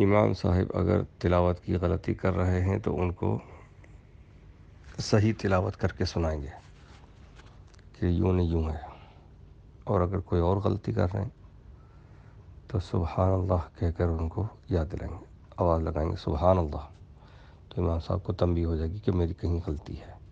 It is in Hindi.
इमाम साहब अगर तिलावत की गलती कर रहे हैं तो उनको सही तिलावत करके सुनाएंगे कि यूँ नहीं यूँ है और अगर कोई और गलती कर रहे हैं तो सुबहान अल्लाह कहकर उनको याद दिलाएंगे आवाज़ लगाएंगे सुबहान अल्लाह तो इमाम साहब को तंबी हो जाएगी कि मेरी कहीं गलती है